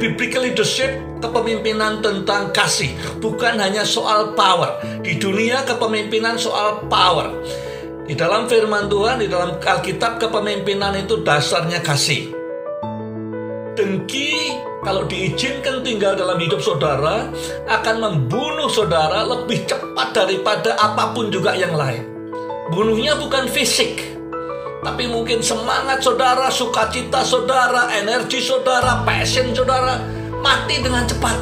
biblical leadership kepemimpinan tentang kasih, bukan hanya soal power. Di dunia kepemimpinan soal power. Di dalam firman Tuhan, di dalam Alkitab kepemimpinan itu dasarnya kasih. Dengki kalau diizinkan tinggal dalam hidup saudara akan membunuh saudara lebih cepat daripada apapun juga yang lain. Bunuhnya bukan fisik, tapi mungkin semangat saudara, sukacita saudara, energi saudara, passion saudara mati dengan cepat.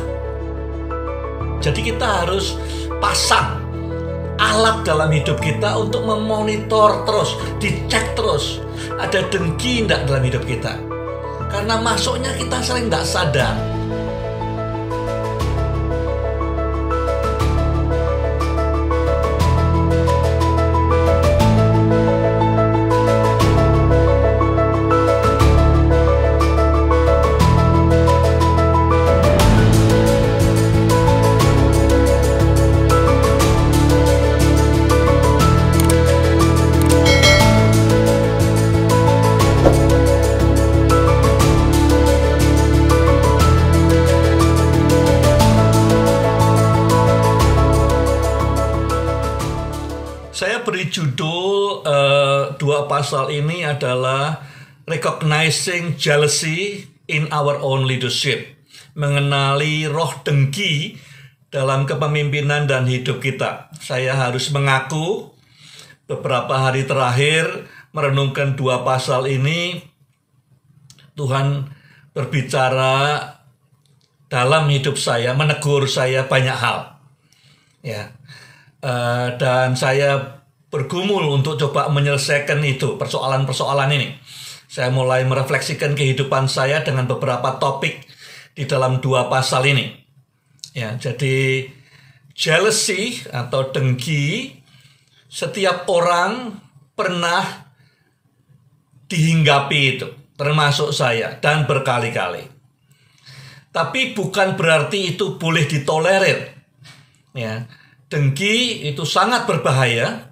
Jadi kita harus pasang alat dalam hidup kita untuk memonitor terus, dicek terus. Ada dengki tidak dalam hidup kita? Karena masuknya kita sering tidak sadar. judul uh, dua pasal ini adalah Recognizing Jealousy in Our Own Leadership, mengenali roh dengki dalam kepemimpinan dan hidup kita. Saya harus mengaku beberapa hari terakhir merenungkan dua pasal ini Tuhan berbicara dalam hidup saya, menegur saya banyak hal. Ya. Uh, dan saya bergumul untuk coba menyelesaikan itu persoalan-persoalan ini. Saya mulai merefleksikan kehidupan saya dengan beberapa topik di dalam dua pasal ini. Ya, jadi jealousy atau dengki setiap orang pernah dihinggapi itu, termasuk saya dan berkali-kali. Tapi bukan berarti itu boleh ditolerir. Ya, dengki itu sangat berbahaya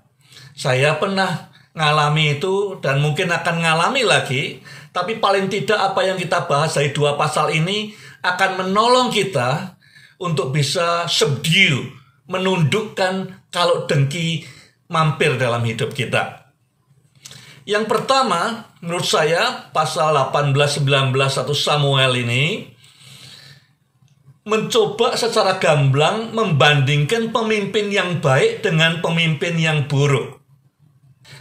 saya pernah ngalami itu dan mungkin akan ngalami lagi, tapi paling tidak apa yang kita bahas dari dua pasal ini akan menolong kita untuk bisa subdue, menundukkan kalau dengki mampir dalam hidup kita. Yang pertama, menurut saya pasal 18, 19, satu Samuel ini mencoba secara gamblang membandingkan pemimpin yang baik dengan pemimpin yang buruk.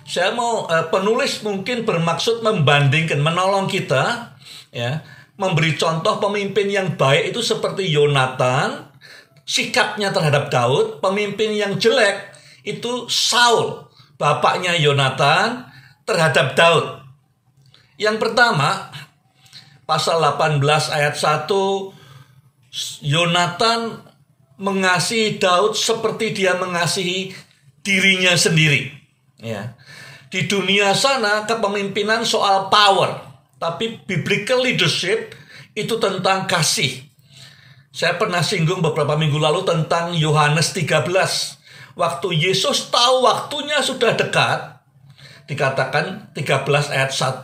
Saya mau uh, penulis mungkin bermaksud membandingkan, menolong kita, ya, memberi contoh pemimpin yang baik itu seperti Yonatan, sikapnya terhadap Daud, pemimpin yang jelek itu Saul, bapaknya Yonatan terhadap Daud. Yang pertama, pasal 18 ayat 1 Yonatan mengasihi Daud seperti dia mengasihi dirinya sendiri ya di dunia sana kepemimpinan soal power tapi biblical leadership itu tentang kasih saya pernah singgung beberapa minggu lalu tentang Yohanes 13 waktu Yesus tahu waktunya sudah dekat dikatakan 13 ayat 1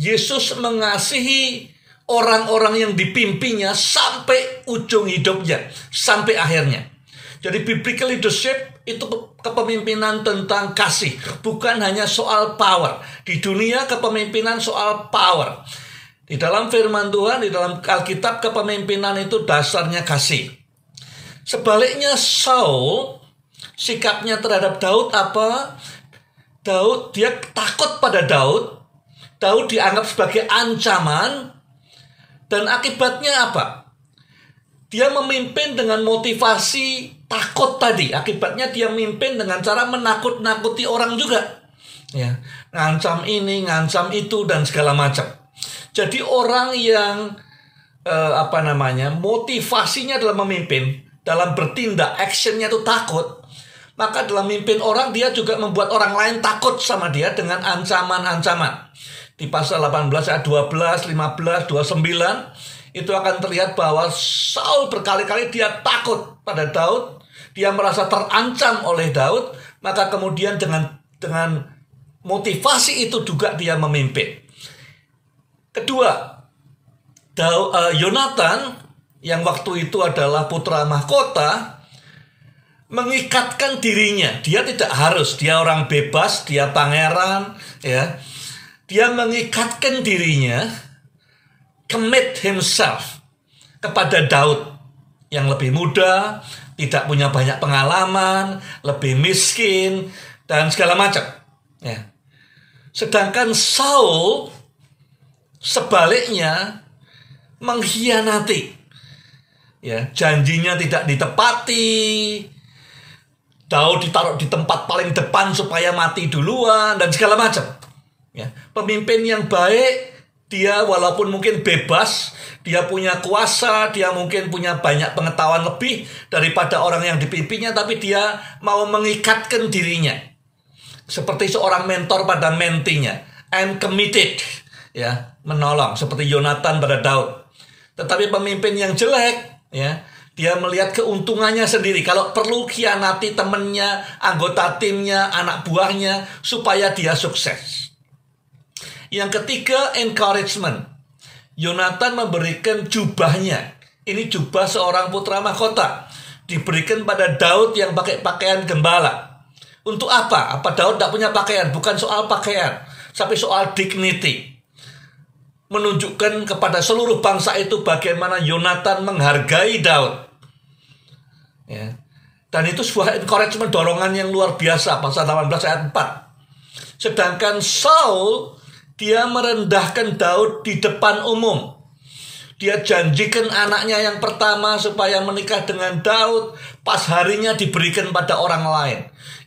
Yesus mengasihi orang-orang yang dipimpinnya sampai ujung hidupnya sampai akhirnya jadi biblical leadership itu kepemimpinan tentang kasih, bukan hanya soal power. Di dunia kepemimpinan soal power. Di dalam firman Tuhan, di dalam Alkitab kepemimpinan itu dasarnya kasih. Sebaliknya Saul sikapnya terhadap Daud apa? Daud dia takut pada Daud. Daud dianggap sebagai ancaman dan akibatnya apa? Dia memimpin dengan motivasi takut tadi akibatnya dia mimpin dengan cara menakut-nakuti orang juga ya ngancam ini ngancam itu dan segala macam jadi orang yang eh, apa namanya motivasinya dalam memimpin dalam bertindak actionnya itu takut maka dalam mimpin orang dia juga membuat orang lain takut sama dia dengan ancaman-ancaman di pasal 18 ayat 12 15 29 itu akan terlihat bahwa Saul berkali-kali dia takut pada Daud dia merasa terancam oleh Daud, maka kemudian dengan dengan motivasi itu juga dia memimpin. Kedua, Daud, uh, Yonatan yang waktu itu adalah putra mahkota mengikatkan dirinya. Dia tidak harus, dia orang bebas, dia pangeran, ya. Dia mengikatkan dirinya commit himself kepada Daud yang lebih muda, tidak punya banyak pengalaman, lebih miskin dan segala macam. Ya. Sedangkan Saul sebaliknya mengkhianati. Ya, janjinya tidak ditepati. Daud ditaruh di tempat paling depan supaya mati duluan dan segala macam. Ya, pemimpin yang baik dia walaupun mungkin bebas, dia punya kuasa, dia mungkin punya banyak pengetahuan lebih daripada orang yang dipimpinnya, tapi dia mau mengikatkan dirinya. Seperti seorang mentor pada mentinya. I'm committed. Ya, menolong. Seperti Yonatan pada Daud. Tetapi pemimpin yang jelek, ya, dia melihat keuntungannya sendiri. Kalau perlu kianati temennya, anggota timnya, anak buahnya, supaya dia sukses. Yang ketiga, encouragement. Yonatan memberikan jubahnya. Ini jubah seorang putra mahkota. Diberikan pada Daud yang pakai pakaian gembala. Untuk apa? Apa Daud tidak punya pakaian? Bukan soal pakaian. Tapi soal dignity. Menunjukkan kepada seluruh bangsa itu bagaimana Yonatan menghargai Daud. Ya. Dan itu sebuah encouragement dorongan yang luar biasa. Pasal 18 ayat 4. Sedangkan Saul dia merendahkan Daud di depan umum. Dia janjikan anaknya yang pertama supaya menikah dengan Daud. Pas harinya diberikan pada orang lain.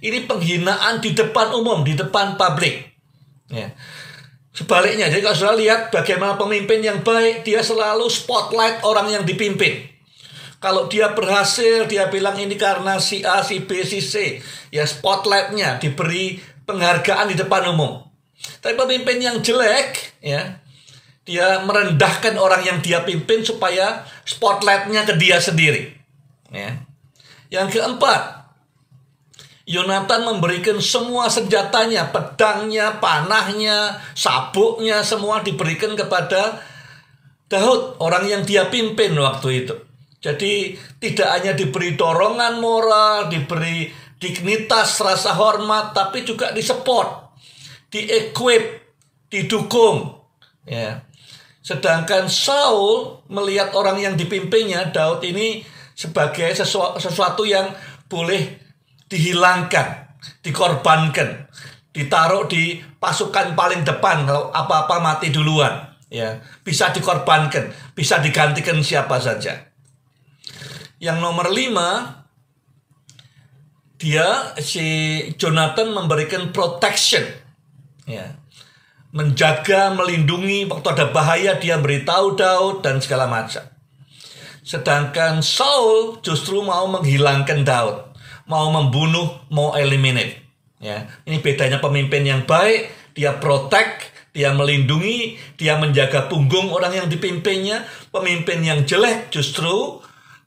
Ini penghinaan di depan umum, di depan publik. Ya. Sebaliknya, jadi kalau sudah lihat bagaimana pemimpin yang baik, dia selalu spotlight orang yang dipimpin. Kalau dia berhasil, dia bilang ini karena si A, si B, si C. Ya spotlightnya diberi penghargaan di depan umum. Tapi pemimpin yang jelek, ya, dia merendahkan orang yang dia pimpin supaya spotlightnya ke dia sendiri. Ya. Yang keempat, Yonatan memberikan semua senjatanya, pedangnya, panahnya, sabuknya, semua diberikan kepada Daud, orang yang dia pimpin waktu itu. Jadi tidak hanya diberi dorongan moral, diberi dignitas, rasa hormat, tapi juga disupport diequip, didukung. Ya. Sedangkan Saul melihat orang yang dipimpinnya Daud ini sebagai sesuatu, sesuatu yang boleh dihilangkan, dikorbankan, ditaruh di pasukan paling depan kalau apa-apa mati duluan, ya. Bisa dikorbankan, bisa digantikan siapa saja. Yang nomor lima, dia si Jonathan memberikan protection ya menjaga melindungi waktu ada bahaya dia beritahu Daud dan segala macam sedangkan Saul justru mau menghilangkan Daud mau membunuh mau eliminate ya ini bedanya pemimpin yang baik dia protect dia melindungi, dia menjaga punggung orang yang dipimpinnya. Pemimpin yang jelek justru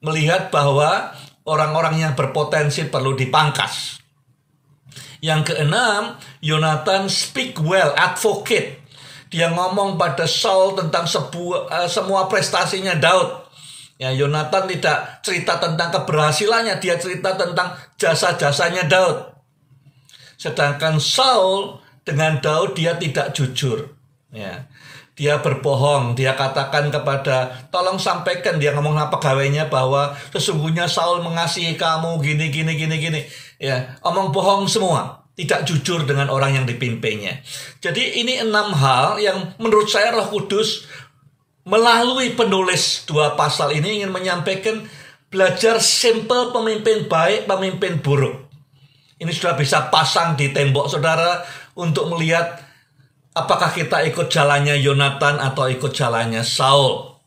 melihat bahwa orang-orang yang berpotensi perlu dipangkas. Yang keenam, Yonatan speak well, advocate. Dia ngomong pada Saul tentang sebuah, uh, semua prestasinya Daud. Ya, Yonatan tidak cerita tentang keberhasilannya, dia cerita tentang jasa-jasanya Daud. Sedangkan Saul dengan Daud dia tidak jujur. Ya dia berbohong, dia katakan kepada tolong sampaikan dia ngomong apa pegawainya bahwa sesungguhnya Saul mengasihi kamu gini gini gini gini ya omong bohong semua tidak jujur dengan orang yang dipimpinnya jadi ini enam hal yang menurut saya Roh Kudus melalui penulis dua pasal ini ingin menyampaikan belajar simple pemimpin baik pemimpin buruk ini sudah bisa pasang di tembok saudara untuk melihat apakah kita ikut jalannya Yonatan atau ikut jalannya Saul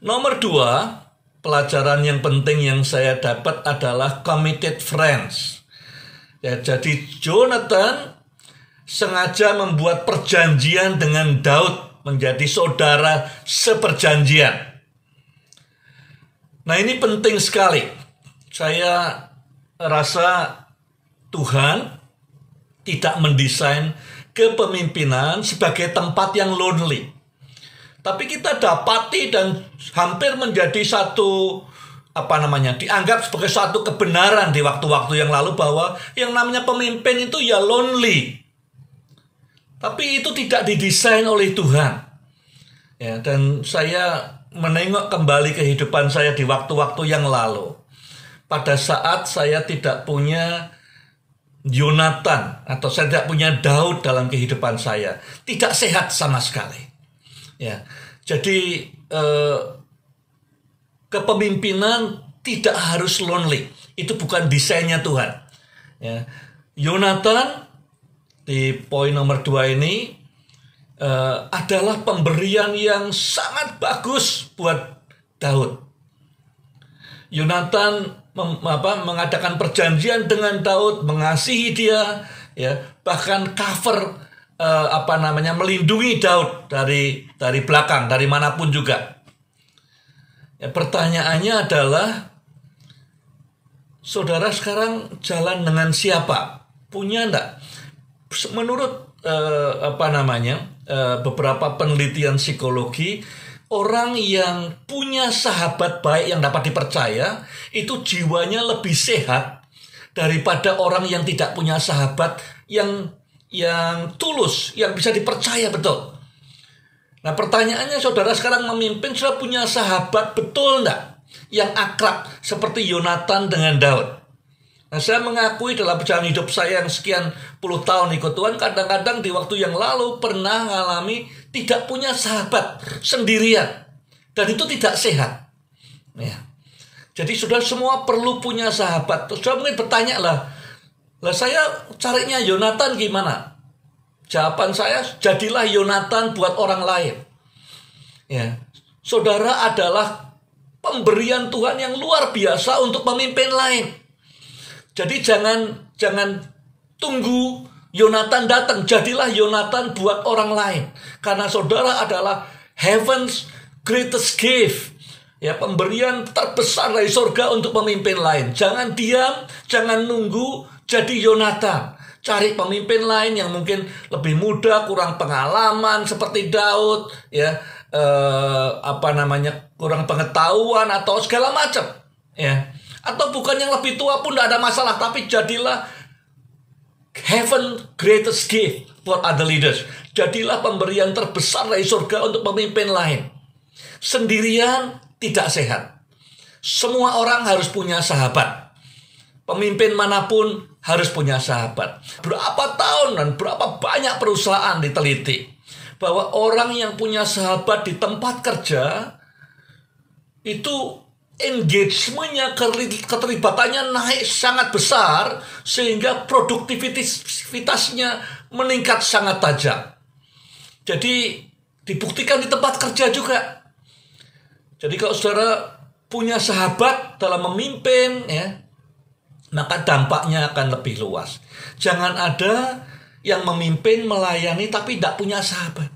nomor dua pelajaran yang penting yang saya dapat adalah committed friends. Ya, jadi Jonathan sengaja membuat perjanjian dengan Daud menjadi saudara seperjanjian. Nah, ini penting sekali. Saya rasa Tuhan tidak mendesain kepemimpinan sebagai tempat yang lonely. Tapi kita dapati dan hampir menjadi satu apa namanya dianggap sebagai satu kebenaran di waktu-waktu yang lalu bahwa yang namanya pemimpin itu ya lonely. Tapi itu tidak didesain oleh Tuhan. Ya, dan saya menengok kembali kehidupan saya di waktu-waktu yang lalu. Pada saat saya tidak punya Yonatan atau saya tidak punya Daud dalam kehidupan saya, tidak sehat sama sekali. Ya. Jadi eh, kepemimpinan tidak harus lonely. Itu bukan desainnya Tuhan. Ya. Yonatan di poin nomor dua ini eh, adalah pemberian yang sangat bagus buat Daud. Yonatan mem, apa, mengadakan perjanjian dengan Daud, mengasihi dia, ya bahkan cover uh, apa namanya melindungi Daud dari dari belakang dari manapun juga. Ya, pertanyaannya adalah saudara sekarang jalan dengan siapa? Punya enggak? Menurut uh, apa namanya uh, beberapa penelitian psikologi Orang yang punya sahabat baik yang dapat dipercaya itu jiwanya lebih sehat daripada orang yang tidak punya sahabat yang yang tulus, yang bisa dipercaya betul. Nah pertanyaannya saudara sekarang memimpin sudah punya sahabat betul enggak? Yang akrab seperti Yonatan dengan Daud. Nah saya mengakui dalam perjalanan hidup saya yang sekian puluh tahun ikut Tuhan kadang-kadang di waktu yang lalu pernah mengalami tidak punya sahabat sendirian. Dan itu tidak sehat. Ya. Jadi sudah semua perlu punya sahabat. Sudah mungkin bertanya lah, lah saya carinya Yonatan gimana? Jawaban saya jadilah Yonatan buat orang lain. Ya. Saudara adalah pemberian Tuhan yang luar biasa untuk pemimpin lain. Jadi jangan jangan tunggu Yonatan datang, jadilah Yonatan buat orang lain. Karena saudara adalah heaven's greatest gift ya pemberian terbesar dari surga untuk pemimpin lain. Jangan diam, jangan nunggu, jadi Yonatan, cari pemimpin lain yang mungkin lebih muda, kurang pengalaman seperti Daud, ya eh, apa namanya kurang pengetahuan atau segala macam, ya. Atau bukan yang lebih tua pun tidak ada masalah, tapi jadilah heaven greatest gift for other leaders. Jadilah pemberian terbesar dari surga untuk pemimpin lain. Sendirian tidak sehat. Semua orang harus punya sahabat. Pemimpin manapun harus punya sahabat. Berapa tahun dan berapa banyak perusahaan diteliti bahwa orang yang punya sahabat di tempat kerja itu engagementnya keterlibatannya naik sangat besar sehingga produktivitasnya meningkat sangat tajam. Jadi dibuktikan di tempat kerja juga. Jadi kalau saudara punya sahabat dalam memimpin ya, maka dampaknya akan lebih luas. Jangan ada yang memimpin melayani tapi tidak punya sahabat.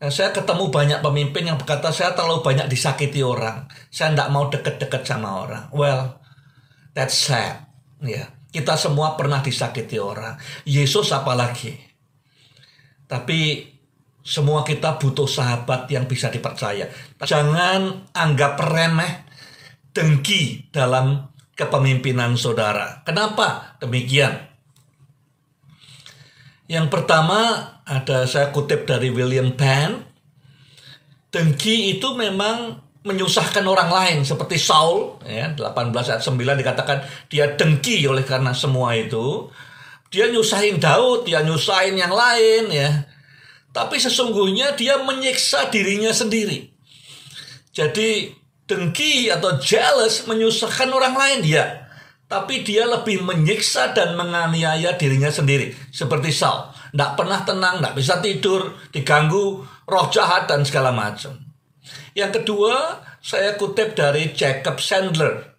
Nah, saya ketemu banyak pemimpin yang berkata saya terlalu banyak disakiti orang, saya tidak mau deket-deket sama orang. Well, that's sad. Ya, kita semua pernah disakiti orang. Yesus apalagi. Tapi semua kita butuh sahabat yang bisa dipercaya. Jangan anggap remeh dengki dalam kepemimpinan saudara. Kenapa demikian? Yang pertama ada saya kutip dari William Penn. Dengki itu memang menyusahkan orang lain seperti Saul ya 18 ayat 9 dikatakan dia dengki oleh karena semua itu dia nyusahin Daud dia nyusahin yang lain ya tapi sesungguhnya dia menyiksa dirinya sendiri jadi dengki atau jealous menyusahkan orang lain dia, tapi dia lebih menyiksa dan menganiaya dirinya sendiri seperti Saul. Tidak pernah tenang, tidak bisa tidur, diganggu roh jahat dan segala macam. Yang kedua, saya kutip dari Jacob Sandler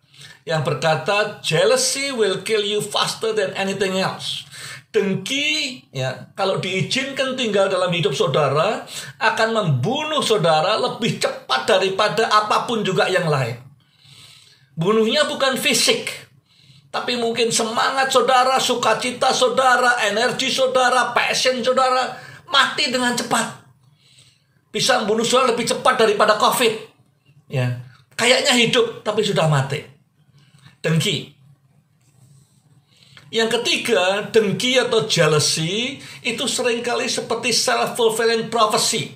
yang berkata, "Jealousy will kill you faster than anything else." dengki ya kalau diizinkan tinggal dalam hidup saudara akan membunuh saudara lebih cepat daripada apapun juga yang lain. Bunuhnya bukan fisik, tapi mungkin semangat saudara, sukacita saudara, energi saudara, passion saudara mati dengan cepat. Bisa membunuh saudara lebih cepat daripada COVID. Ya, kayaknya hidup tapi sudah mati. Dengki. Yang ketiga, dengki atau jealousy itu seringkali seperti self-fulfilling prophecy.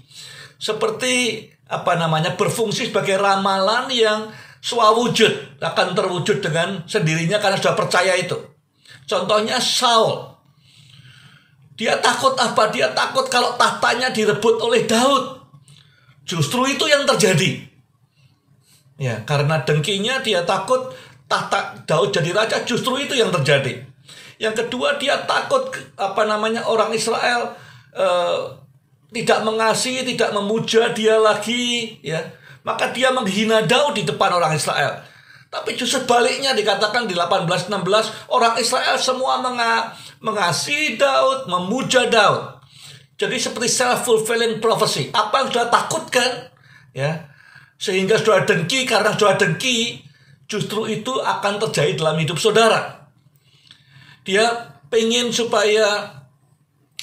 Seperti apa namanya berfungsi sebagai ramalan yang swawujud akan terwujud dengan sendirinya karena sudah percaya itu. Contohnya Saul. Dia takut apa? Dia takut kalau tahtanya direbut oleh Daud. Justru itu yang terjadi. Ya, karena dengkinya dia takut tahta Daud jadi raja, justru itu yang terjadi. Yang kedua dia takut apa namanya orang Israel uh, tidak mengasihi, tidak memuja dia lagi, ya. Maka dia menghina Daud di depan orang Israel. Tapi justru baliknya dikatakan di 1816 orang Israel semua menga mengasihi Daud, memuja Daud. Jadi seperti self fulfilling prophecy. Apa yang sudah takutkan, ya. Sehingga sudah dengki karena sudah dengki, justru itu akan terjadi dalam hidup saudara. Dia pengen supaya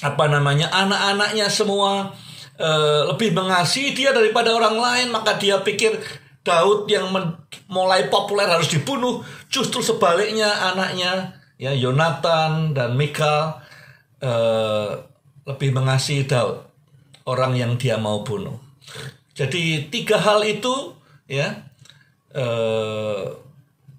apa namanya anak-anaknya semua e, lebih mengasihi dia daripada orang lain maka dia pikir Daud yang men, mulai populer harus dibunuh justru sebaliknya anaknya ya Yonatan dan Mikal e, lebih mengasihi Daud orang yang dia mau bunuh jadi tiga hal itu ya e,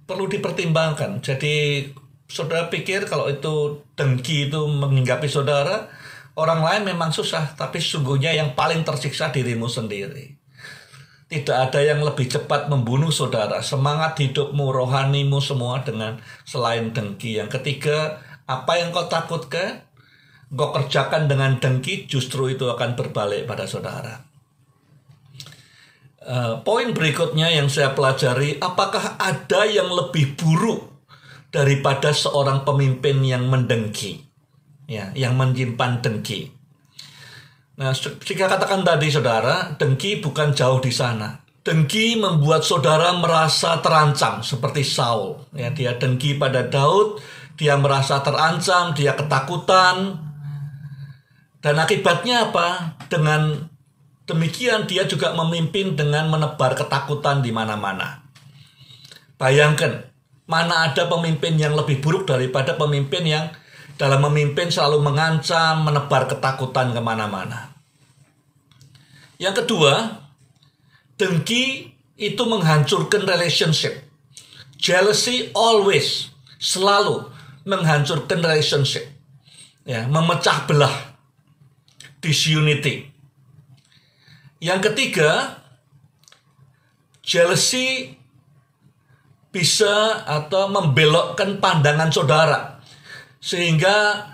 perlu dipertimbangkan jadi saudara pikir kalau itu dengki itu menghinggapi saudara, orang lain memang susah, tapi sungguhnya yang paling tersiksa dirimu sendiri. Tidak ada yang lebih cepat membunuh saudara. Semangat hidupmu, rohanimu semua dengan selain dengki. Yang ketiga, apa yang kau takutkan, kau kerjakan dengan dengki, justru itu akan berbalik pada saudara. Uh, poin berikutnya yang saya pelajari, apakah ada yang lebih buruk daripada seorang pemimpin yang mendengki, ya, yang menyimpan dengki. Nah, jika katakan tadi saudara, dengki bukan jauh di sana. Dengki membuat saudara merasa terancam seperti Saul. Ya, dia dengki pada Daud, dia merasa terancam, dia ketakutan. Dan akibatnya apa? Dengan demikian dia juga memimpin dengan menebar ketakutan di mana-mana. Bayangkan, Mana ada pemimpin yang lebih buruk daripada pemimpin yang dalam memimpin selalu mengancam, menebar ketakutan kemana-mana. Yang kedua, dengki itu menghancurkan relationship. Jealousy always, selalu menghancurkan relationship. Ya, memecah belah. Disunity. Yang ketiga, jealousy bisa atau membelokkan pandangan saudara sehingga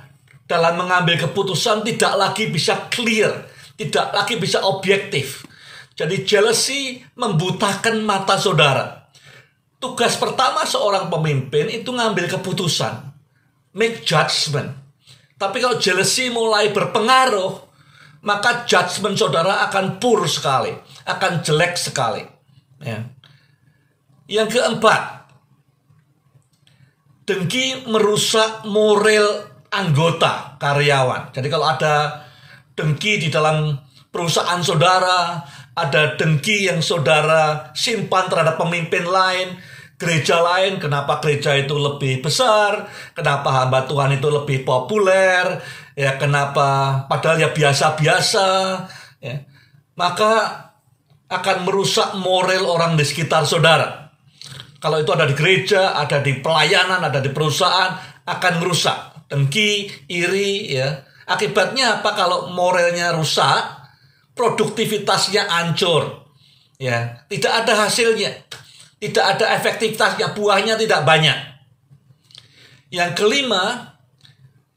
dalam mengambil keputusan tidak lagi bisa clear, tidak lagi bisa objektif. Jadi jealousy membutakan mata saudara. Tugas pertama seorang pemimpin itu ngambil keputusan, make judgment. Tapi kalau jealousy mulai berpengaruh, maka judgment saudara akan pur sekali, akan jelek sekali. Ya. Yang keempat, dengki merusak moral anggota karyawan. Jadi kalau ada dengki di dalam perusahaan saudara, ada dengki yang saudara simpan terhadap pemimpin lain, gereja lain, kenapa gereja itu lebih besar, kenapa hamba Tuhan itu lebih populer, ya kenapa padahal ya biasa-biasa, ya. Maka akan merusak moral orang di sekitar saudara. Kalau itu ada di gereja, ada di pelayanan, ada di perusahaan, akan merusak. Dengki, iri, ya. Akibatnya apa kalau moralnya rusak, produktivitasnya ancur, Ya, tidak ada hasilnya. Tidak ada efektivitasnya, buahnya tidak banyak. Yang kelima,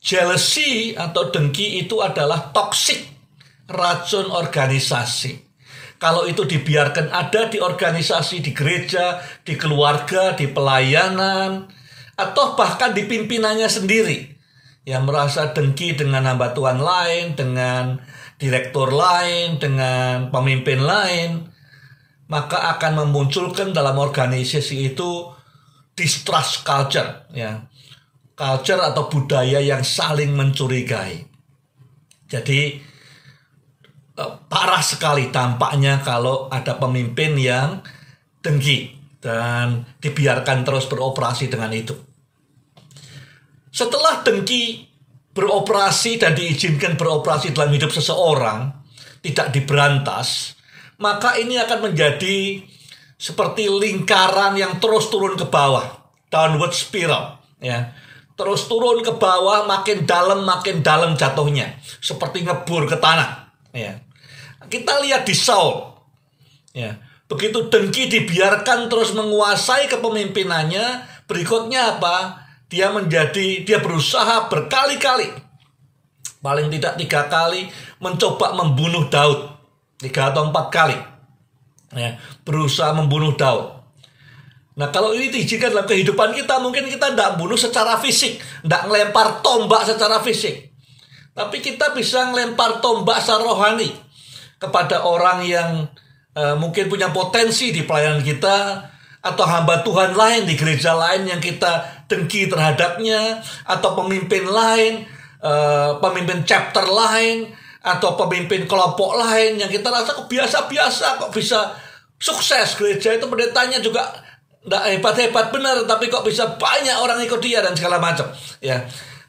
jealousy atau dengki itu adalah toksik racun organisasi. Kalau itu dibiarkan ada di organisasi, di gereja, di keluarga, di pelayanan, atau bahkan di pimpinannya sendiri yang merasa dengki dengan hamba Tuhan lain, dengan direktur lain, dengan pemimpin lain, maka akan memunculkan dalam organisasi itu distrust culture, ya, culture atau budaya yang saling mencurigai. Jadi Eh, parah sekali tampaknya kalau ada pemimpin yang dengki dan dibiarkan terus beroperasi dengan itu. Setelah dengki beroperasi dan diizinkan beroperasi dalam hidup seseorang, tidak diberantas, maka ini akan menjadi seperti lingkaran yang terus turun ke bawah, downward spiral, ya. Terus turun ke bawah, makin dalam, makin dalam jatuhnya, seperti ngebur ke tanah ya kita lihat di Saul ya begitu dengki dibiarkan terus menguasai kepemimpinannya berikutnya apa dia menjadi dia berusaha berkali-kali paling tidak tiga kali mencoba membunuh Daud tiga atau empat kali ya berusaha membunuh Daud Nah kalau ini diizinkan dalam kehidupan kita mungkin kita tidak bunuh secara fisik, tidak melempar tombak secara fisik, tapi kita bisa ngelempar tombak secara rohani kepada orang yang uh, mungkin punya potensi di pelayanan kita atau hamba Tuhan lain di gereja lain yang kita dengki terhadapnya atau pemimpin lain, uh, pemimpin chapter lain atau pemimpin kelompok lain yang kita rasa kok biasa-biasa kok bisa sukses gereja itu pendetanya juga tidak hebat-hebat benar tapi kok bisa banyak orang ikut dia dan segala macam ya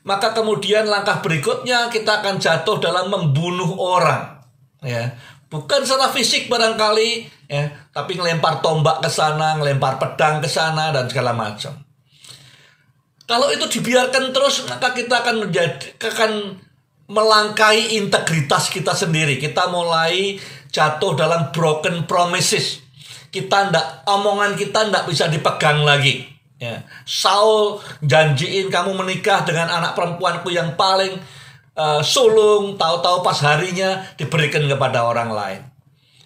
maka kemudian langkah berikutnya kita akan jatuh dalam membunuh orang ya bukan secara fisik barangkali ya tapi ngelempar tombak ke sana ngelempar pedang ke sana dan segala macam kalau itu dibiarkan terus maka kita akan menjadi akan melangkai integritas kita sendiri kita mulai jatuh dalam broken promises kita ndak omongan kita ndak bisa dipegang lagi Ya. Saul janjiin kamu menikah dengan anak perempuanku yang paling uh, sulung, tahu-tahu pas harinya diberikan kepada orang lain.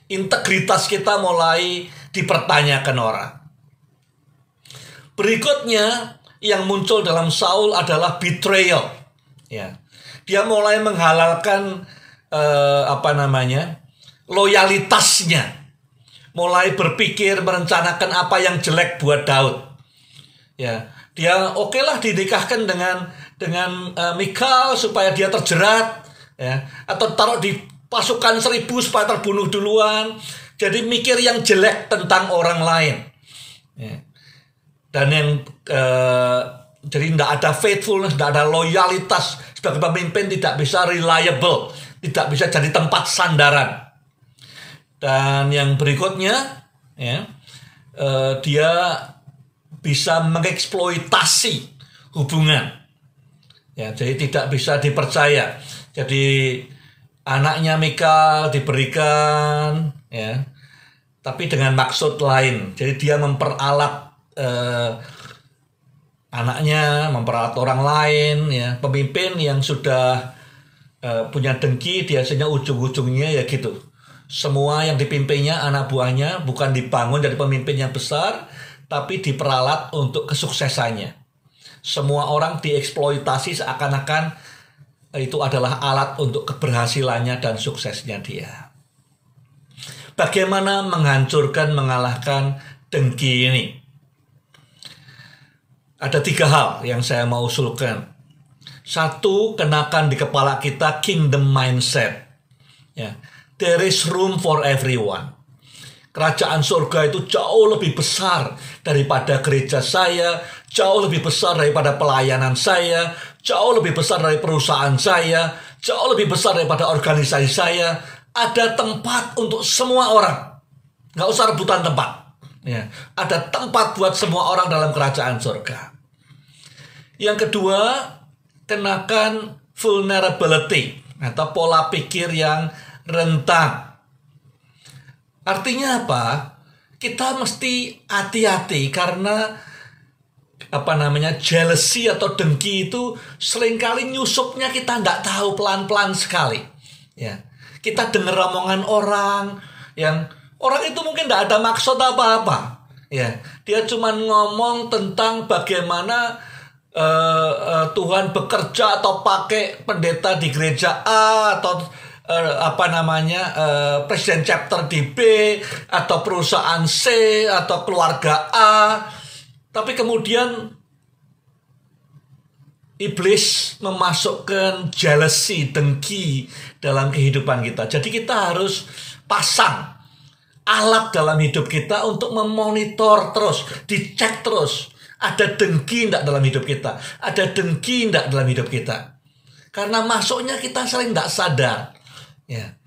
Integritas kita mulai dipertanyakan orang. Berikutnya yang muncul dalam Saul adalah betrayal. Ya. Dia mulai menghalalkan uh, apa namanya? loyalitasnya. Mulai berpikir merencanakan apa yang jelek buat Daud ya dia oke lah didekahkan dengan dengan uh, eh, Mikal supaya dia terjerat ya atau taruh di pasukan seribu supaya terbunuh duluan jadi mikir yang jelek tentang orang lain ya. dan yang uh, jadi tidak ada faithfulness tidak ada loyalitas sebagai pemimpin tidak bisa reliable tidak bisa jadi tempat sandaran dan yang berikutnya ya uh, dia bisa mengeksploitasi hubungan. Ya, jadi tidak bisa dipercaya. Jadi anaknya Mika diberikan ya. Tapi dengan maksud lain. Jadi dia memperalat eh, anaknya, memperalat orang lain ya. Pemimpin yang sudah eh, punya dengki biasanya ujung-ujungnya ya gitu. Semua yang dipimpinnya anak buahnya bukan dibangun dari pemimpin yang besar, tapi diperalat untuk kesuksesannya. Semua orang dieksploitasi seakan-akan eh, itu adalah alat untuk keberhasilannya dan suksesnya dia. Bagaimana menghancurkan, mengalahkan dengki ini? Ada tiga hal yang saya mau usulkan. Satu, kenakan di kepala kita kingdom mindset. Ya, there is room for everyone. Kerajaan surga itu jauh lebih besar daripada gereja saya, jauh lebih besar daripada pelayanan saya, jauh lebih besar dari perusahaan saya, jauh lebih besar daripada organisasi saya. Ada tempat untuk semua orang. Nggak usah rebutan tempat. Ya, ada tempat buat semua orang dalam kerajaan surga. Yang kedua, kenakan vulnerability atau pola pikir yang rentan Artinya apa? Kita mesti hati-hati karena apa namanya jealousy atau dengki itu seringkali nyusupnya kita nggak tahu pelan-pelan sekali. Ya, kita dengar omongan orang yang orang itu mungkin nggak ada maksud apa-apa. Ya, dia cuma ngomong tentang bagaimana uh, uh, Tuhan bekerja atau pakai pendeta di gereja A atau uh, apa namanya uh, presiden chapter di B atau perusahaan C atau keluarga A tapi kemudian iblis memasukkan jealousy dengki dalam kehidupan kita jadi kita harus pasang alat dalam hidup kita untuk memonitor terus dicek terus ada dengki tidak dalam hidup kita ada dengki tidak dalam hidup kita karena masuknya kita sering tidak sadar Ya.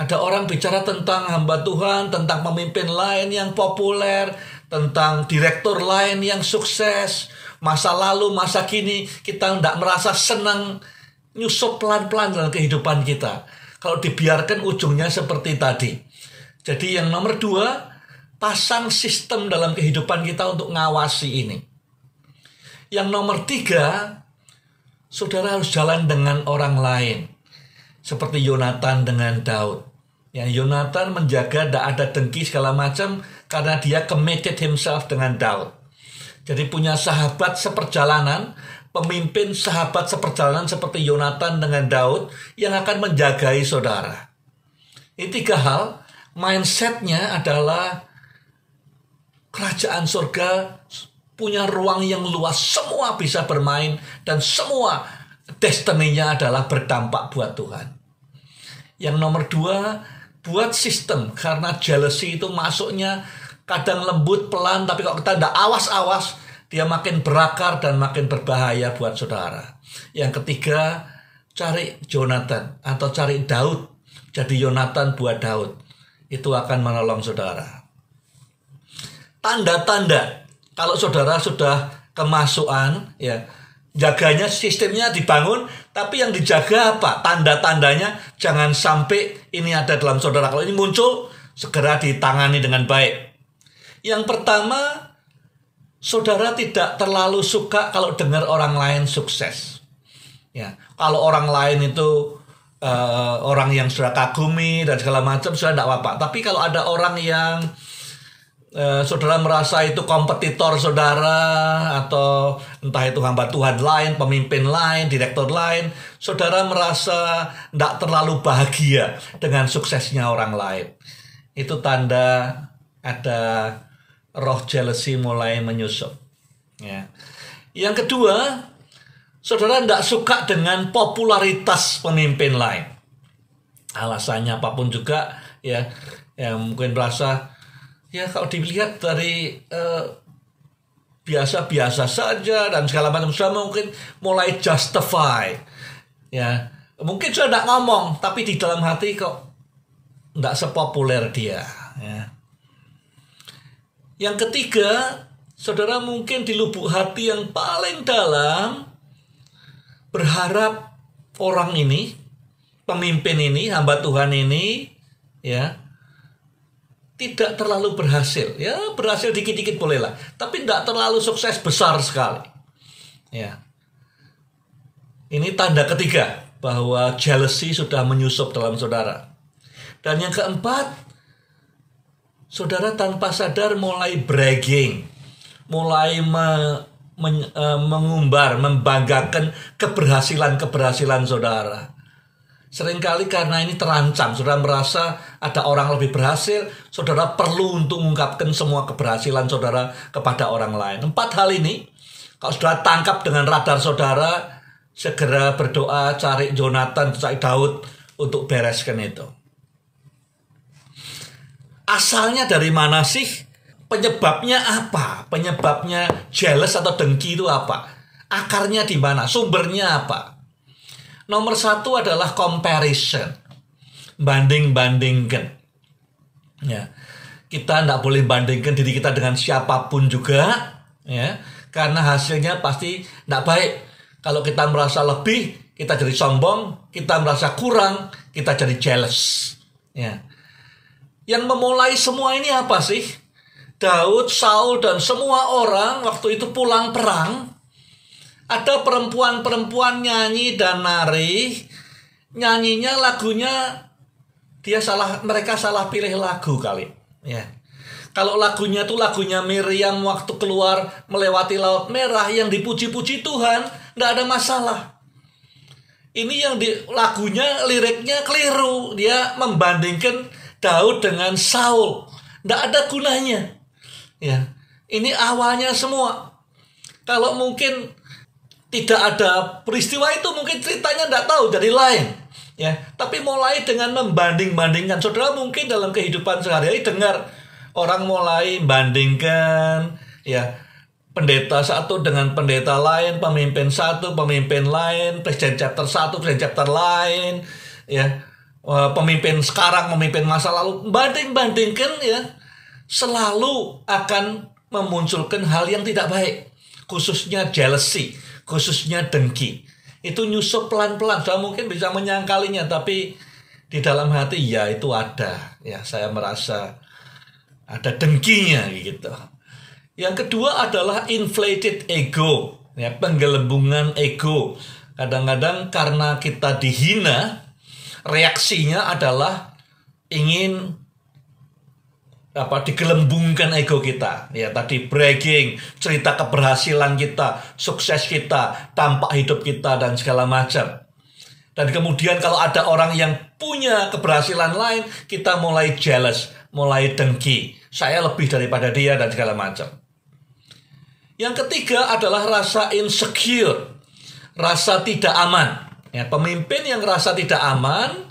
Ada orang bicara tentang hamba Tuhan, tentang pemimpin lain yang populer, tentang direktur lain yang sukses, masa lalu, masa kini, kita tidak merasa senang nyusup pelan-pelan dalam kehidupan kita. Kalau dibiarkan ujungnya seperti tadi. Jadi yang nomor dua, pasang sistem dalam kehidupan kita untuk ngawasi ini. Yang nomor tiga, saudara harus jalan dengan orang lain seperti Yonatan dengan Daud. Ya, Yonatan menjaga tidak ada dengki segala macam karena dia committed himself dengan Daud. Jadi punya sahabat seperjalanan, pemimpin sahabat seperjalanan seperti Yonatan dengan Daud yang akan menjagai saudara. Ini tiga hal, mindsetnya adalah kerajaan surga punya ruang yang luas, semua bisa bermain dan semua destiny adalah berdampak buat Tuhan. Yang nomor dua, buat sistem. Karena jealousy itu masuknya kadang lembut, pelan, tapi kalau kita tidak awas-awas, dia makin berakar dan makin berbahaya buat saudara. Yang ketiga, cari Jonathan atau cari Daud. Jadi Jonathan buat Daud. Itu akan menolong saudara. Tanda-tanda kalau saudara sudah kemasukan ya jaganya sistemnya dibangun tapi yang dijaga apa tanda-tandanya jangan sampai ini ada dalam saudara kalau ini muncul segera ditangani dengan baik yang pertama saudara tidak terlalu suka kalau dengar orang lain sukses ya kalau orang lain itu uh, orang yang sudah kagumi dan segala macam sudah tidak apa-apa tapi kalau ada orang yang eh, saudara merasa itu kompetitor saudara atau entah itu hamba Tuhan lain, pemimpin lain, direktur lain, saudara merasa tidak terlalu bahagia dengan suksesnya orang lain. Itu tanda ada roh jealousy mulai menyusup. Ya. Yang kedua, saudara tidak suka dengan popularitas pemimpin lain. Alasannya apapun juga, ya, ya mungkin merasa ya kalau dilihat dari eh, biasa-biasa uh, saja dan segala macam sudah mungkin mulai justify ya mungkin sudah tidak ngomong tapi di dalam hati kok tidak sepopuler dia ya. yang ketiga saudara mungkin di lubuk hati yang paling dalam berharap orang ini pemimpin ini hamba Tuhan ini ya tidak terlalu berhasil. Ya, berhasil dikit-dikit bolehlah, tapi tidak terlalu sukses besar sekali. Ya. Ini tanda ketiga bahwa jealousy sudah menyusup dalam saudara. Dan yang keempat, saudara tanpa sadar mulai bragging, mulai me, men, e, mengumbar, membanggakan keberhasilan-keberhasilan saudara Seringkali karena ini terancam, saudara merasa ada orang lebih berhasil, saudara perlu untuk mengungkapkan semua keberhasilan saudara kepada orang lain. Empat hal ini, kalau saudara tangkap dengan radar saudara, segera berdoa, cari Jonathan, cari Daud untuk bereskan itu. Asalnya dari mana sih? Penyebabnya apa? Penyebabnya jealous atau dengki itu apa? Akarnya di mana? Sumbernya apa? Nomor satu adalah comparison, banding-bandingkan. Ya, kita tidak boleh bandingkan diri kita dengan siapapun juga, ya, karena hasilnya pasti tidak baik. Kalau kita merasa lebih, kita jadi sombong, kita merasa kurang, kita jadi jealous. Ya. Yang memulai semua ini apa sih? Daud, Saul, dan semua orang waktu itu pulang perang ada perempuan-perempuan nyanyi dan nari, nyanyinya lagunya dia salah mereka salah pilih lagu kali, ya. Kalau lagunya tuh lagunya Miriam waktu keluar melewati laut merah yang dipuji-puji Tuhan, nggak ada masalah. Ini yang di lagunya liriknya keliru, dia membandingkan Daud dengan Saul. nggak ada gunanya. Ya. Ini awalnya semua. Kalau mungkin tidak ada peristiwa itu mungkin ceritanya tidak tahu dari lain ya tapi mulai dengan membanding-bandingkan saudara mungkin dalam kehidupan sehari-hari dengar orang mulai bandingkan ya pendeta satu dengan pendeta lain pemimpin satu pemimpin lain presiden chapter satu presiden chapter lain ya eh, pemimpin sekarang pemimpin masa lalu banding-bandingkan ya selalu akan memunculkan hal yang tidak baik khususnya jealousy khususnya dengki itu nyusup pelan-pelan saya mungkin bisa menyangkalinya tapi di dalam hati ya itu ada ya saya merasa ada dengkinya gitu yang kedua adalah inflated ego ya penggelembungan ego kadang-kadang karena kita dihina reaksinya adalah ingin apa digelembungkan ego kita ya tadi bragging cerita keberhasilan kita sukses kita tampak hidup kita dan segala macam dan kemudian kalau ada orang yang punya keberhasilan lain kita mulai jealous mulai dengki saya lebih daripada dia dan segala macam yang ketiga adalah rasa insecure rasa tidak aman ya pemimpin yang rasa tidak aman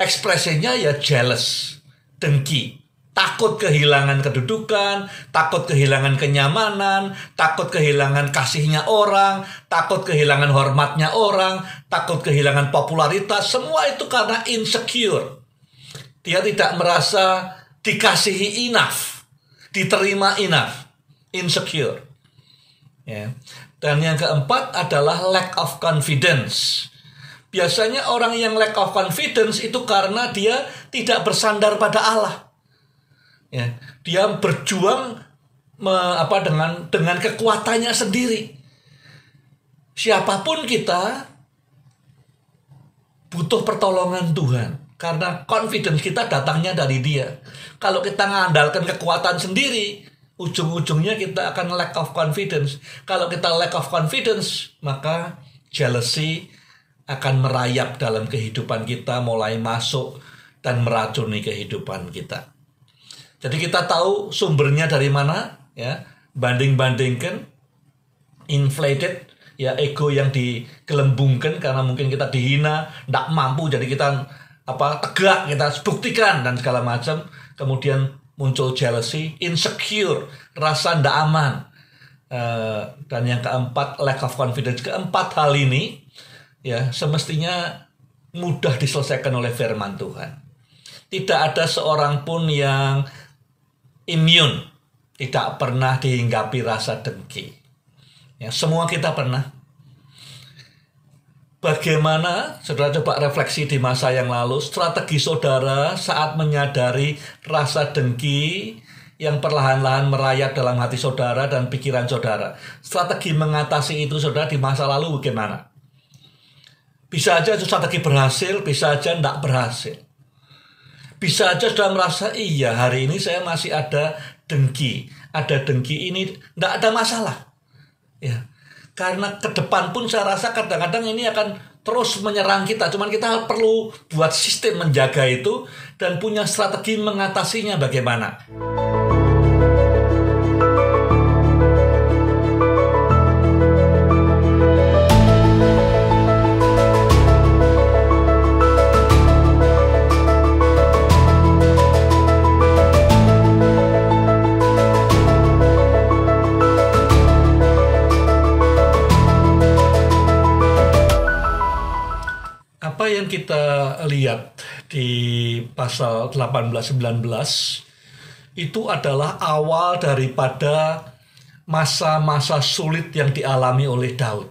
ekspresinya ya jealous dengki takut kehilangan kedudukan, takut kehilangan kenyamanan, takut kehilangan kasihnya orang, takut kehilangan hormatnya orang, takut kehilangan popularitas, semua itu karena insecure. Dia tidak merasa dikasihi enough, diterima enough, insecure. Ya. Dan yang keempat adalah lack of confidence. Biasanya orang yang lack of confidence itu karena dia tidak bersandar pada Allah ya dia berjuang me, apa dengan dengan kekuatannya sendiri siapapun kita butuh pertolongan Tuhan karena confidence kita datangnya dari dia kalau kita mengandalkan kekuatan sendiri ujung-ujungnya kita akan lack of confidence kalau kita lack of confidence maka jealousy akan merayap dalam kehidupan kita mulai masuk dan meracuni kehidupan kita jadi kita tahu sumbernya dari mana, ya. Banding-bandingkan inflated ya ego yang digelembungkan karena mungkin kita dihina, tidak mampu jadi kita apa tegak kita buktikan dan segala macam kemudian muncul jealousy insecure rasa tidak aman uh, dan yang keempat lack of confidence keempat hal ini ya semestinya mudah diselesaikan oleh firman Tuhan tidak ada seorang pun yang imun, tidak pernah dihinggapi rasa dengki. Ya, semua kita pernah. Bagaimana saudara coba refleksi di masa yang lalu, strategi saudara saat menyadari rasa dengki yang perlahan-lahan merayap dalam hati saudara dan pikiran saudara. Strategi mengatasi itu saudara di masa lalu bagaimana? Bisa aja itu strategi berhasil, bisa aja tidak berhasil. Bisa aja sudah merasa iya hari ini saya masih ada dengki, ada dengki ini tidak ada masalah. Ya. Karena ke depan pun saya rasa kadang-kadang ini akan terus menyerang kita. Cuman kita perlu buat sistem menjaga itu dan punya strategi mengatasinya bagaimana. apa yang kita lihat di pasal 18-19 itu adalah awal daripada masa-masa sulit yang dialami oleh Daud.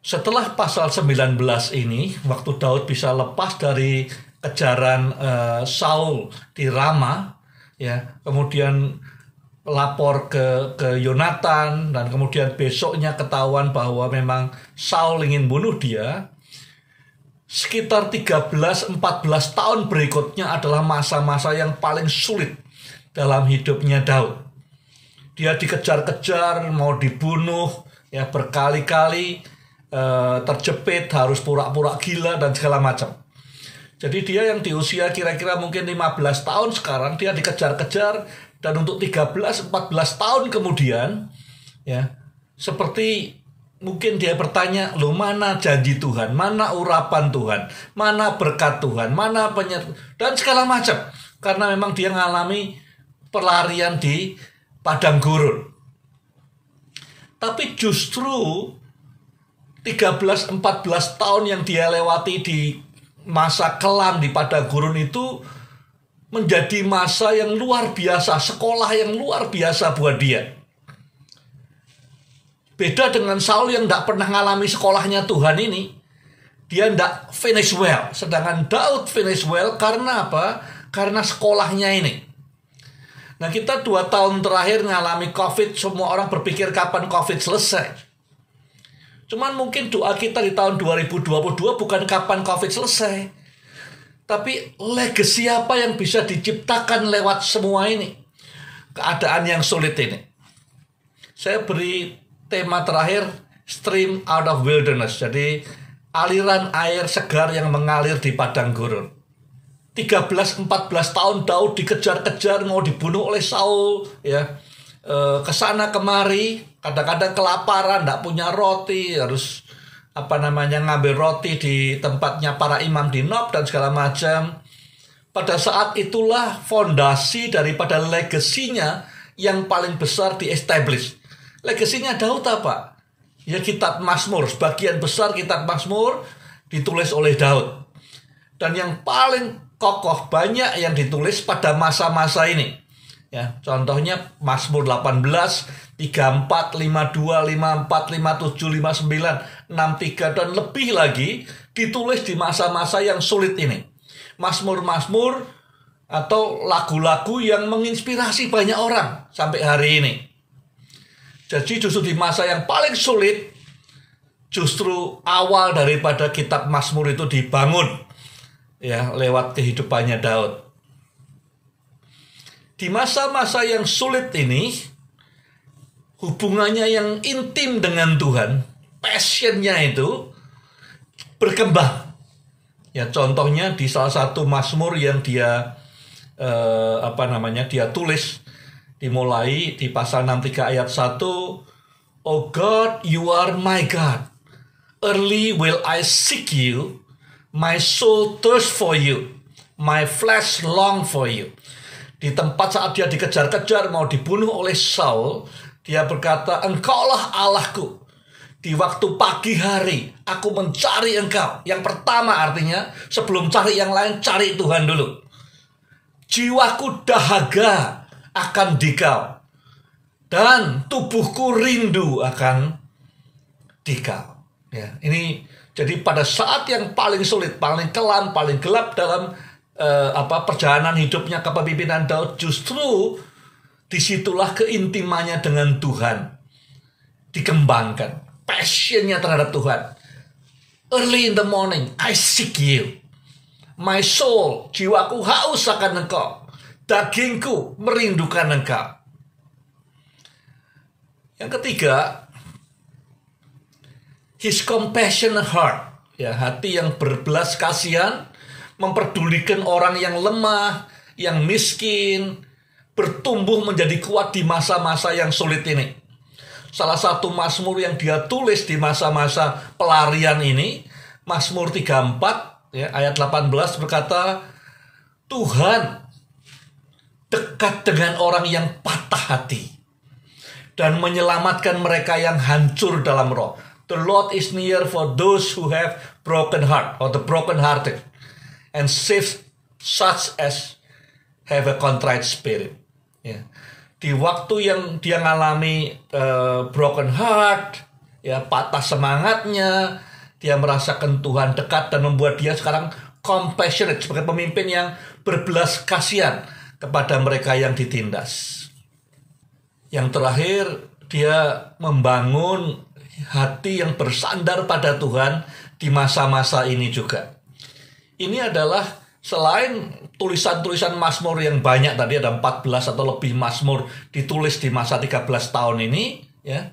Setelah pasal 19 ini, waktu Daud bisa lepas dari kejaran uh, Saul di Rama, ya, kemudian lapor ke ke Yonatan dan kemudian besoknya ketahuan bahwa memang Saul ingin bunuh dia sekitar 13-14 tahun berikutnya adalah masa-masa yang paling sulit dalam hidupnya Daud. Dia dikejar-kejar, mau dibunuh, ya berkali-kali e, terjepit, harus pura-pura gila dan segala macam. Jadi dia yang di usia kira-kira mungkin 15 tahun sekarang dia dikejar-kejar dan untuk 13 14 tahun kemudian ya seperti mungkin dia bertanya, lo mana janji Tuhan? Mana urapan Tuhan? Mana berkat Tuhan? Mana penyer dan segala macam." Karena memang dia mengalami pelarian di padang gurun. Tapi justru 13-14 tahun yang dia lewati di masa kelam di padang gurun itu menjadi masa yang luar biasa, sekolah yang luar biasa buat dia. Beda dengan Saul yang tidak pernah mengalami sekolahnya Tuhan ini. Dia tidak finish well. Sedangkan Daud finish well karena apa? Karena sekolahnya ini. Nah kita dua tahun terakhir mengalami COVID, semua orang berpikir kapan COVID selesai. Cuman mungkin doa kita di tahun 2022 bukan kapan COVID selesai. Tapi legacy apa yang bisa diciptakan lewat semua ini? Keadaan yang sulit ini. Saya beri tema terakhir stream out of wilderness. Jadi aliran air segar yang mengalir di padang gurun. 13-14 tahun Daud dikejar-kejar mau dibunuh oleh Saul ya e, kesana kemari kadang-kadang kelaparan tidak punya roti harus apa namanya ngambil roti di tempatnya para imam di Nob dan segala macam pada saat itulah fondasi daripada legasinya yang paling besar di establish legasinya Daud apa? Ya kitab Mazmur, sebagian besar kitab Mazmur ditulis oleh Daud. Dan yang paling kokoh banyak yang ditulis pada masa-masa ini. Ya, contohnya Mazmur 18, 34, 52, 54, 57, 59, 63 dan lebih lagi ditulis di masa-masa yang sulit ini. Mazmur-mazmur atau lagu-lagu yang menginspirasi banyak orang sampai hari ini. Jadi justru di masa yang paling sulit justru awal daripada kitab Mazmur itu dibangun ya lewat kehidupannya Daud. Di masa-masa yang sulit ini hubungannya yang intim dengan Tuhan, passionnya itu berkembang. Ya contohnya di salah satu Mazmur yang dia eh, apa namanya dia tulis dimulai di pasal 63 ayat 1 Oh God, you are my God. Early will I seek you. My soul thirst for you. My flesh long for you. Di tempat saat dia dikejar-kejar mau dibunuh oleh Saul, dia berkata, "Engkaulah Allahku." Di waktu pagi hari, aku mencari engkau. Yang pertama artinya, sebelum cari yang lain, cari Tuhan dulu. Jiwaku dahaga akan dikau dan tubuhku rindu akan dikau. Ya, ini jadi pada saat yang paling sulit, paling kelam, paling gelap dalam eh, apa perjalanan hidupnya kepemimpinan Daud justru disitulah keintimannya dengan Tuhan dikembangkan. Passionnya terhadap Tuhan. Early in the morning, I seek you. My soul, jiwaku haus akan engkau. Dagingku merindukan engkau. Yang ketiga, his compassionate heart, ya hati yang berbelas kasihan, memperdulikan orang yang lemah, yang miskin, bertumbuh menjadi kuat di masa-masa yang sulit ini. Salah satu Mazmur yang dia tulis di masa-masa pelarian ini, Mazmur 34 ya, ayat 18 berkata, Tuhan dekat dengan orang yang patah hati dan menyelamatkan mereka yang hancur dalam roh. The Lord is near for those who have broken heart or the broken hearted and save such as have a contrite spirit. Ya. Di waktu yang dia ngalami uh, broken heart, ya patah semangatnya, dia merasakan Tuhan dekat dan membuat dia sekarang compassionate sebagai pemimpin yang berbelas kasihan kepada mereka yang ditindas. Yang terakhir, dia membangun hati yang bersandar pada Tuhan di masa-masa ini juga. Ini adalah selain tulisan-tulisan Mazmur yang banyak tadi ada 14 atau lebih Mazmur ditulis di masa 13 tahun ini ya.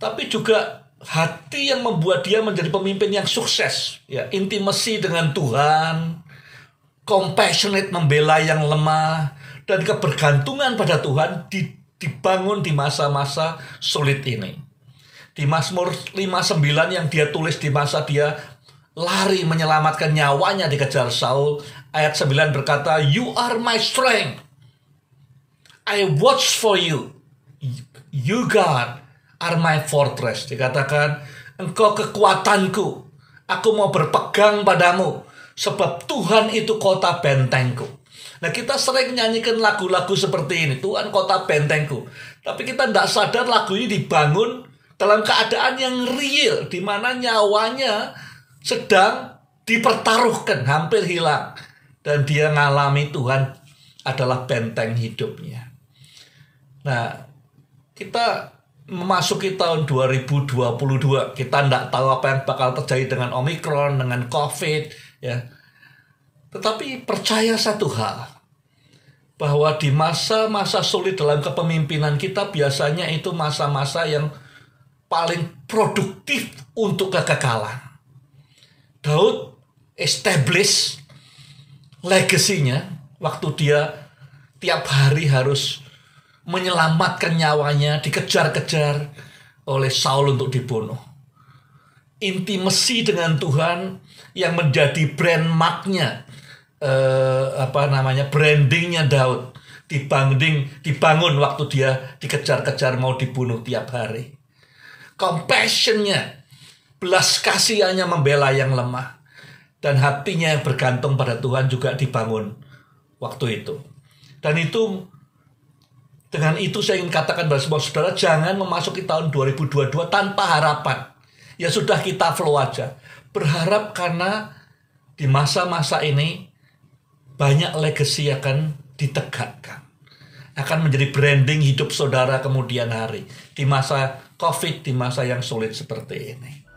Tapi juga hati yang membuat dia menjadi pemimpin yang sukses ya, intimasi dengan Tuhan, compassionate membela yang lemah dan kebergantungan pada Tuhan dibangun di masa-masa sulit ini. Di Mazmur 59 yang dia tulis di masa dia lari menyelamatkan nyawanya dikejar Saul, ayat 9 berkata, "You are my strength. I watch for you. You God are my fortress." Dikatakan, "Engkau kekuatanku. Aku mau berpegang padamu." Sebab Tuhan itu kota bentengku. Nah kita sering nyanyikan lagu-lagu seperti ini. Tuhan kota bentengku. Tapi kita tidak sadar lagu ini dibangun dalam keadaan yang real. di mana nyawanya sedang dipertaruhkan. Hampir hilang. Dan dia mengalami Tuhan adalah benteng hidupnya. Nah, kita memasuki tahun 2022, kita tidak tahu apa yang bakal terjadi dengan Omikron, dengan COVID, ya tetapi percaya satu hal bahwa di masa-masa sulit dalam kepemimpinan kita biasanya itu masa-masa yang paling produktif untuk kekekalan. Daud establish legasinya waktu dia tiap hari harus menyelamatkan nyawanya dikejar-kejar oleh Saul untuk dibunuh intimasi dengan Tuhan yang menjadi brand marknya eh, apa namanya brandingnya Daud dibanding dibangun waktu dia dikejar-kejar mau dibunuh tiap hari compassionnya belas kasihannya membela yang lemah dan hatinya yang bergantung pada Tuhan juga dibangun waktu itu dan itu dengan itu saya ingin katakan bahwa semua saudara jangan memasuki tahun 2022 tanpa harapan ya sudah kita flow aja. Berharap karena di masa-masa ini banyak legacy akan ditegakkan. Akan menjadi branding hidup saudara kemudian hari. Di masa COVID, di masa yang sulit seperti ini.